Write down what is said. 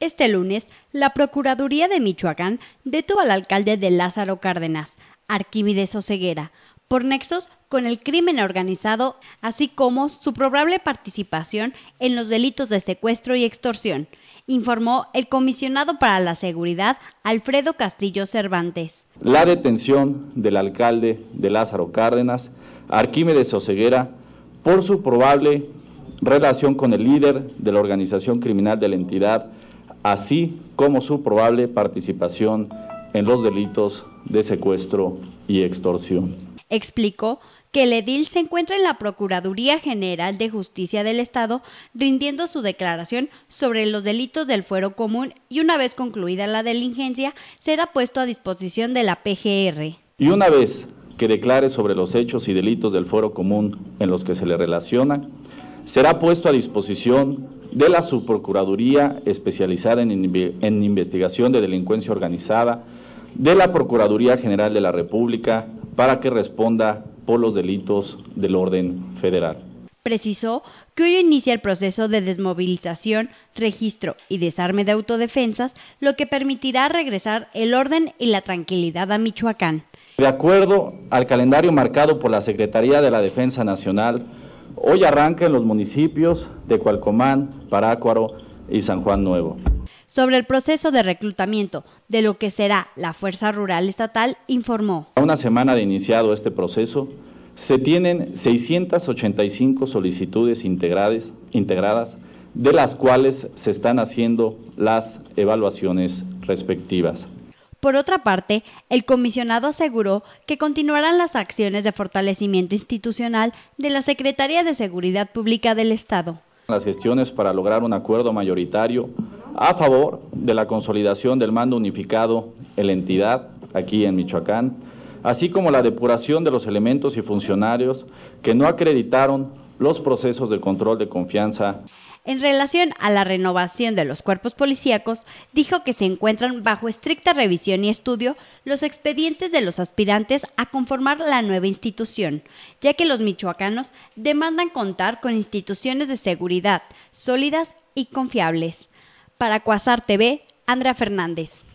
Este lunes, la Procuraduría de Michoacán detuvo al alcalde de Lázaro Cárdenas, Arquímedes Oceguera, por nexos con el crimen organizado, así como su probable participación en los delitos de secuestro y extorsión, informó el comisionado para la seguridad, Alfredo Castillo Cervantes. La detención del alcalde de Lázaro Cárdenas, Arquímedes Oceguera, por su probable relación con el líder de la organización criminal de la entidad, así como su probable participación en los delitos de secuestro y extorsión. Explicó que el edil se encuentra en la Procuraduría General de Justicia del Estado rindiendo su declaración sobre los delitos del fuero común y una vez concluida la diligencia será puesto a disposición de la PGR. Y una vez que declare sobre los hechos y delitos del fuero común en los que se le relacionan, será puesto a disposición de la Subprocuraduría especializada en, investigación de delincuencia organizada, de la Procuraduría General de la República, para que responda por los delitos del orden federal. Precisó que hoy inicia el proceso de desmovilización, registro y desarme de autodefensas, lo que permitirá regresar el orden y la tranquilidad a Michoacán. De acuerdo al calendario marcado por la Secretaría de la Defensa Nacional, Hoy arranca en los municipios de Cualcomán, Parácuaro y San Juan Nuevo. Sobre el proceso de reclutamiento de lo que será la Fuerza Rural Estatal, informó. A una semana de iniciado este proceso, se tienen 685 solicitudes integradas, de las cuales se están haciendo las evaluaciones respectivas. Por otra parte, el comisionado aseguró que continuarán las acciones de fortalecimiento institucional de la Secretaría de Seguridad Pública del Estado. Las gestiones para lograr un acuerdo mayoritario a favor de la consolidación del mando unificado en la entidad, aquí en Michoacán, así como la depuración de los elementos y funcionarios que no acreditaron los procesos de control de confianza. En relación a la renovación de los cuerpos policíacos, dijo que se encuentran bajo estricta revisión y estudio los expedientes de los aspirantes a conformar la nueva institución, ya que los michoacanos demandan contar con instituciones de seguridad sólidas y confiables. Para Cuasar TV, Andrea Fernández.